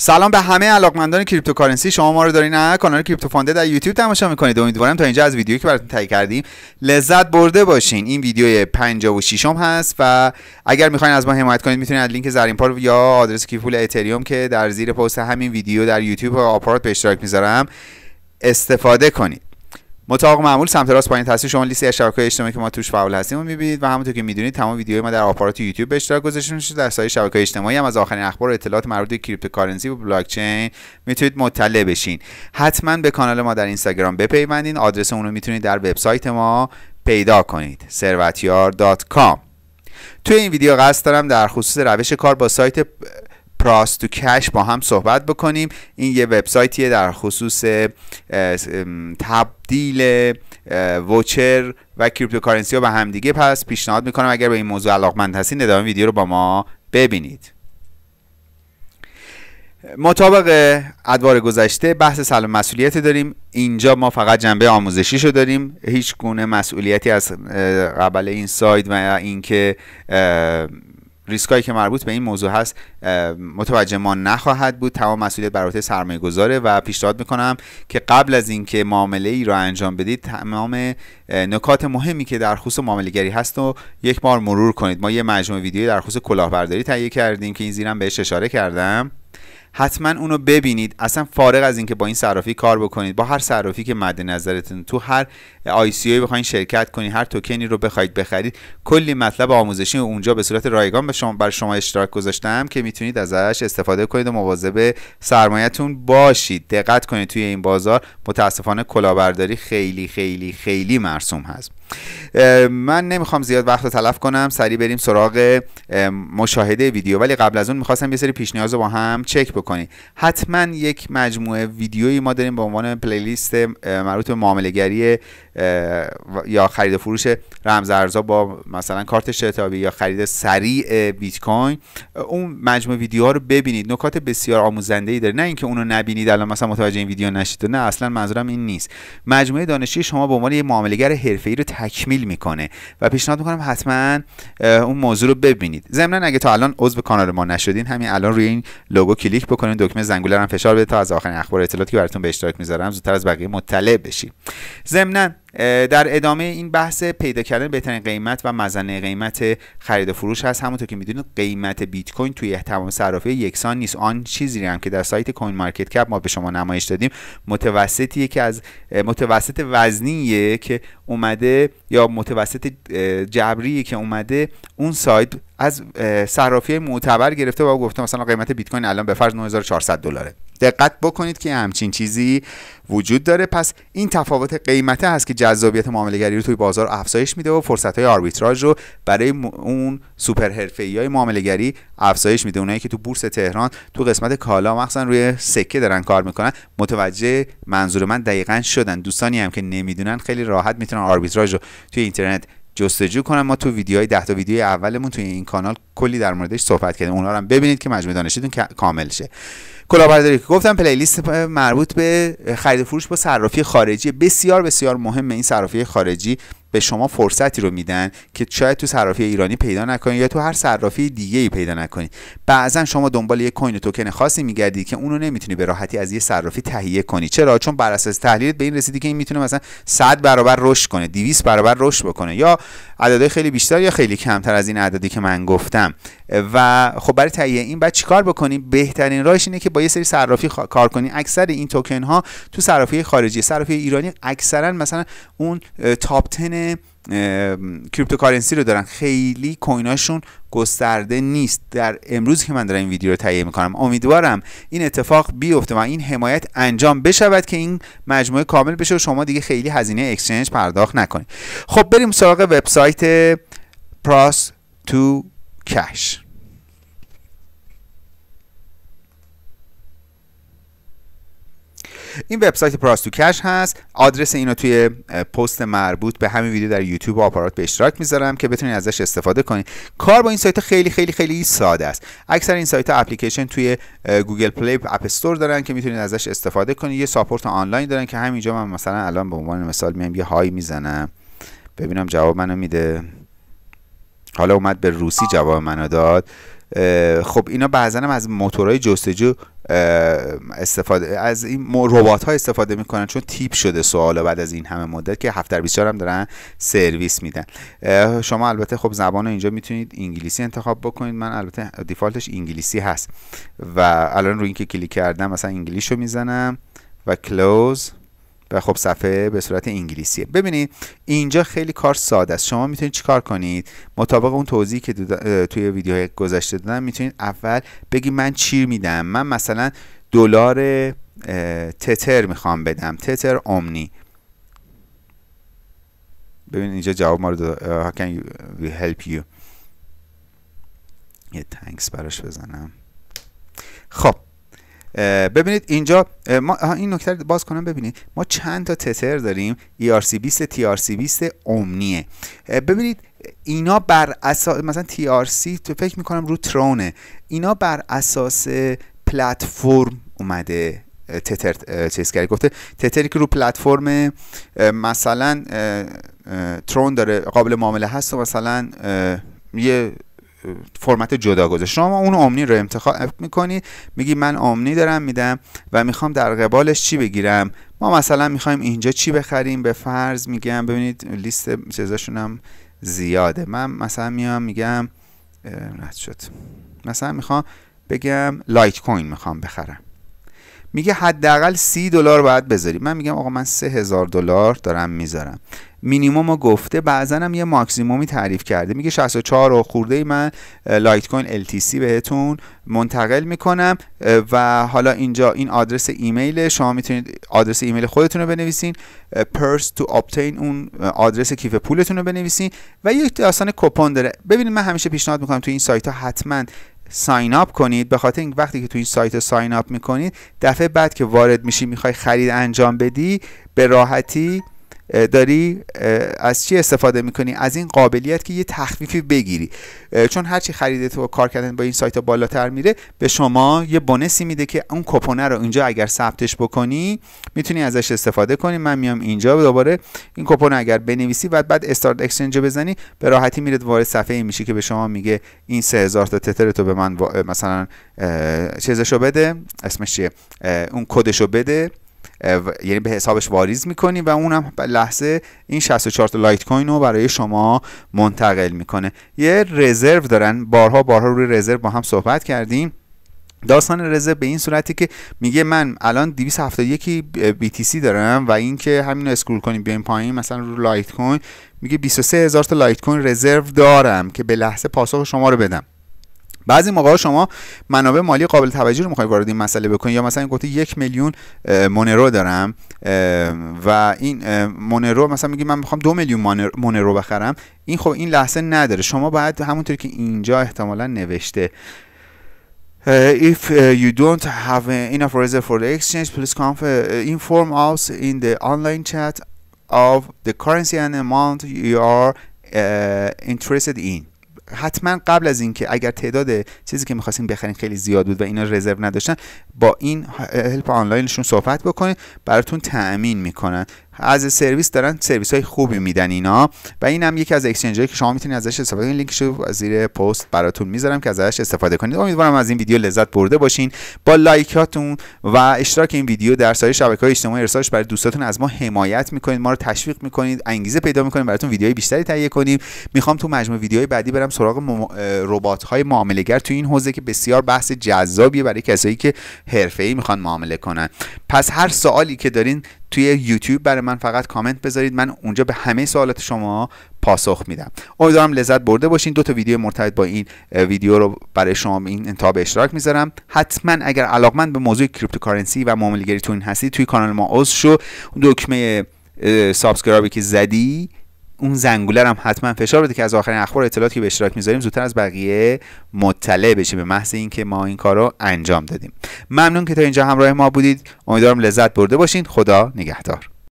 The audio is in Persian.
سلام به همه علاقمندان کریپتوکارنسی شما ما رو دارین نه کانال کریپتو فانده در یوتیوب تماشا میکنید امیدوارم تا اینجا از ویدیویی که براتون تهیه کردیم لذت برده باشین این ویدیو 56 م هست و اگر میخواین از ما حمایت کنید میتونید از لینک زرین پار یا آدرس کیف پول اتریوم که در زیر پست همین ویدیو در یوتیوب و آپارات به اشتراک میذارم استفاده کنید مطابق معمول سمت راست پایین تصویر شما لیست های اجتماعی که ما توش فعال هستیم رو میبینید و همونطور که میدونید تمام ویدیوهای ما در آپارات یوتیوب به اشتراک گذاشته میشه در شبکه های اجتماعی هم از آخرین اخبار و اطلاعات مربوط به کریپتوکارنسی و بلاک چین میتونید مطلع بشین حتما به کانال ما در اینستاگرام بپیوندین آدرس اون رو میتونید در وبسایت ما پیدا کنید توی این ویدیو قصد دارم در خصوص روش کار با سایت پراس تو کش با هم صحبت بکنیم این یه وبسایتیه در خصوص تبدیل وچر و کریپتوکارنسی و به همدیگه پس پیشنهاد میکنم اگر به این موضوع علاقمند هستین ادامه ویدیو رو با ما ببینید مطابق ادوار گذشته بحث سلام مسئولیت داریم اینجا ما فقط جنبه آموزشی رو داریم هیچ گونه مسئولیتی از قبل این سایت و اینکه ریسکایی که مربوط به این موضوع هست متوجه ما نخواهد بود تمام مسئولیت بر عهده سرمایه گذاره و پیشنهاد میکنم که قبل از اینکه معامله ای را انجام بدید تمام نکات مهمی که در خصوص معامله گری هست و یک بار مرور کنید ما یه مجموعه ویدیوی در خصوص کلاهبرداری تهیه کردیم که این زیرم بهش اشاره کردم حتما اونو ببینید اصلا فارغ از اینکه با این صرافی کار بکنید با هر صرافی که مد نظرتون تو هر آی سی بخواید شرکت کنید هر توکنی رو بخواید بخرید کلی مطلب آموزشی اونجا به صورت رایگان به شما بر شما اشتراک گذاشتم که میتونید ازش استفاده کنید و مواظب سرمایهتون باشید دقت کنید توی این بازار متاسفانه کلاهبرداری خیلی خیلی خیلی مرسوم هست من نمیخوام زیاد وقت رو تلف کنم سریع بریم سراغ مشاهده ویدیو ولی قبل از اون میخواستم یه سری پیشنیاز رو با هم چک بکنیم حتما یک مجموعه ویدیویی ما داریم به عنوان پلیلیست مربوط به گری یا خرید و فروش ارزا با مثلا کارت شتابی یا خرید سریع بیت کوین اون مجموعه ویدیوها رو ببینید نکات بسیار آموزنده ای داره نه اینکه اونو نبینید الان مثلا متوجه این ویدیو نشید نه اصلا منظورم این نیست مجموعه دانشی شما به عنوان یه معاملهگر ای رو تکمیل میکنه و پیشنهاد میکنم حتما اون موضوع رو ببینید ضمنا اگه تا الان عضو کانال ما نشدین همین الان روی این لوگو کلیک بکنید دکمه زنگوله هم فشار بده تا از آخرین اخبار اطلاعاتی که براتون به اشتراک میذارم زودتر از بقیه مطلع بشید ضمنا در ادامه این بحث پیدا کردن بهترین قیمت و مزنه قیمت خرید و فروش هست همونطور که میدونید قیمت بیت کوین توی تمام صرافی یکسان نیست آن چیزی هم که در سایت کوین مارکت کپ ما به شما نمایش دادیم متوسطیه که از متوسط وزنیه که اومده یا متوسط جبریه که اومده اون سایت از صرافی معتبر گرفته و گفته مثلا قیمت بیت کوین الان به فرض 9400 دلاره دقت بکنید که همچین چیزی وجود داره پس این تفاوت قیمته هست که جذابیت گری رو توی بازار افزایش میده و فرصت های آربیتراژ رو برای اون سوپر ای های گری افزایش میده اونایی که تو بورس تهران تو قسمت کالا مخصوصا روی سکه دارن کار میکنن متوجه منظور من دقیقا شدن دوستانی هم که نمیدونن خیلی راحت میتونن آربیتراژ رو توی اینترنت جستجو کنم ما تو ویدیوهای ده تا ویدیو اولمون توی این کانال کلی در موردش صحبت کردیم اونها رو هم ببینید که مجموعه دانشتون کامل شه کلاهبرداری که گفتم پلیلیست مربوط به خرید فروش با صرافی خارجی بسیار بسیار مهمه این صرافی خارجی به شما فرصتی رو میدن که شاید تو صرافی ایرانی پیدا نکنید یا تو هر صرافی دیگه ای پیدا نکنید بعضا شما دنبال یه کوین توکن خاصی میگردید که اونو نمیتونی به راحتی از یه صرافی تهیه کنی چرا چون بر اساس تحلیلت به این رسیدی که این میتونه مثلا 100 برابر رشد کنه 200 برابر رشد بکنه یا عددهای خیلی بیشتر یا خیلی کمتر از این عددی که من گفتم و خب برای تهیه این بعد چیکار بکنیم بهترین راهش اینه که با یه سری صرافی خ... کار کنی اکثر این توکن ها تو صرافی خارجی صرافی ایرانی اکثرا مثلا اون تاپ 10 کریپتوکارنسی رو دارن خیلی کویناشون گسترده نیست در امروز که من دارم این ویدیو رو تهیه میکنم امیدوارم این اتفاق بیفته و این حمایت انجام بشود که این مجموعه کامل بشه و شما دیگه خیلی هزینه اکسچنج پرداخت نکنید خب بریم سراغ وبسایت پراس تو کش این وبسایت پراس تو کش هست آدرس اینو توی پست مربوط به همین ویدیو در یوتیوب و آپارات به اشتراک میذارم که بتونید ازش استفاده کنید کار با این سایت خیلی خیلی خیلی ساده است اکثر این سایت اپلیکیشن توی گوگل پلی اپ استور دارن که میتونید ازش استفاده کنید یه ساپورت آنلاین دارن که همینجا من مثلا الان به عنوان مثال میام یه های میزنم ببینم جواب منو میده حالا اومد به روسی جواب منو داد خب اینا بعضا از موتورهای جستجو استفاده از این ربات ها استفاده میکنن چون تیپ شده سوال بعد از این همه مدت که هفت در هم دارن سرویس میدن شما البته خب زبان اینجا میتونید انگلیسی انتخاب بکنید من البته دیفالتش انگلیسی هست و الان روی اینکه کلیک کردم مثلا انگلیش رو میزنم و کلوز و خب صفحه به صورت انگلیسیه ببینید اینجا خیلی کار ساده است شما میتونید چیکار کنید مطابق اون توضیحی که توی ویدیوهای گذشته دادم میتونید اول بگی من چی میدم من مثلا دلار تتر میخوام بدم تتر امنی ببین اینجا جواب ما رو داد how can we یه تنکس براش بزنم ببینید اینجا ما این نکته رو باز کنم ببینید ما چند تا تتر داریم ERC20 TRC20 امنیه ببینید اینا بر اساس مثلا TRC تو فکر میکنم رو ترونه اینا بر اساس پلتفرم اومده تتر چیز کرده گفته تتری که رو پلتفرم مثلا ترون داره قابل معامله هست و مثلا یه فرمت جدا شما اون امنی رو انتخاب میکنی میگی من امنی دارم میدم و میخوام در قبالش چی بگیرم ما مثلا میخوایم اینجا چی بخریم به فرض میگم ببینید لیست چیزاشون هم زیاده من مثلا میام میگم رد شد مثلا میخوام بگم لایت کوین میخوام بخرم میگه حداقل سی دلار باید بذاری من میگم آقا من سه هزار دلار دارم میذارم مینیموم گفته بعضا هم یه ماکسیمومی تعریف کرده میگه 64 و خورده ای من لایت کوین LTC بهتون منتقل میکنم و حالا اینجا این آدرس ایمیل شما میتونید آدرس ایمیل خودتون رو بنویسین پرس تو اپتین اون آدرس کیف پولتون رو بنویسین و یک داستان کپون داره ببینید من همیشه پیشنهاد میکنم تو این سایت ها حتما ساین اپ کنید به خاطر این وقتی که توی سایت ساین اپ میکنید دفعه بعد که وارد میشی میخوای خرید انجام بدی به راحتی داری از چی استفاده میکنی از این قابلیت که یه تخفیفی بگیری چون هرچی خریده تو کار کردن با این سایت ها بالاتر میره به شما یه بونسی میده که اون کپونه رو اینجا اگر ثبتش بکنی میتونی ازش استفاده کنی من میام اینجا دوباره این کپون اگر بنویسی و بعد, استارت اکسچنج بزنی به راحتی میره وارد صفحه ای میشی که به شما میگه این 3000 تا تتر تو به من مثلا چیزشو بده اسمش چیه اون کدشو بده یعنی به حسابش واریز میکنی و اونم لحظه این 64 تا لایت کوین رو برای شما منتقل میکنه یه رزرو دارن بارها بارها روی رزرو با هم صحبت کردیم داستان رزرو به این صورتی که میگه من الان 271 BTC دارم و اینکه همین اسکرول کنیم بیایم پایین مثلا رو لایت کوین میگه 23000 تا لایت کوین رزرو دارم که به لحظه پاسخ شما رو بدم بعضی موقع شما منابع مالی قابل توجه رو میخواید وارد این مسئله بکنید یا مثلا گفته یک میلیون مونرو دارم و این مونرو مثلا میگی من میخوام دو میلیون مونرو بخرم این خب این لحظه نداره شما باید همونطور که اینجا احتمالا نوشته if uh, you don't have enough reserve for the exchange, please conf- inform us in the online chat of the currency and amount you are uh, interested in. حتما قبل از اینکه اگر تعداد چیزی که میخواستین بخرین خیلی زیاد بود و اینا رزرو نداشتن با این هلپ آنلاینشون صحبت بکنید براتون تأمین میکنن از سرویس دارن سرویس های خوبی میدن اینا و این هم یکی از اکسچنج که شما میتونید ازش استفاده کنید لینکشو از زیر پست براتون میذارم که ازش استفاده کنید امیدوارم از این ویدیو لذت برده باشین با لایکاتون و اشتراک این ویدیو در سایر شبکه های اجتماعی ارسالش برای دوستاتون از ما حمایت میکنید ما رو تشویق میکنید انگیزه پیدا میکنید براتون ویدیوهای بیشتری تهیه کنیم میخوام تو مجموعه ویدیوهای بعدی برم سراغ ربات های معاملهگر تو این حوزه که بسیار بحث جذابیه برای کسایی که ای میخوان معامله کنن پس هر سوالی که دارین توی یوتیوب برای من فقط کامنت بذارید من اونجا به همه سوالات شما پاسخ میدم امیدوارم لذت برده باشین دو تا ویدیو مرتبط با این ویدیو رو برای شما این انتها اشتراک میذارم حتما اگر علاقمند به موضوع کریپتوکارنسی و معامله گری تو این هستی توی کانال ما عضو شو دکمه سابسکرایبی که زدی اون زنگوله هم حتما فشار بده که از آخرین اخبار اطلاعاتی که به اشتراک میذاریم زودتر از بقیه مطلع بشه به محض اینکه ما این کار رو انجام دادیم ممنون که تا اینجا همراه ما بودید امیدوارم لذت برده باشین خدا نگهدار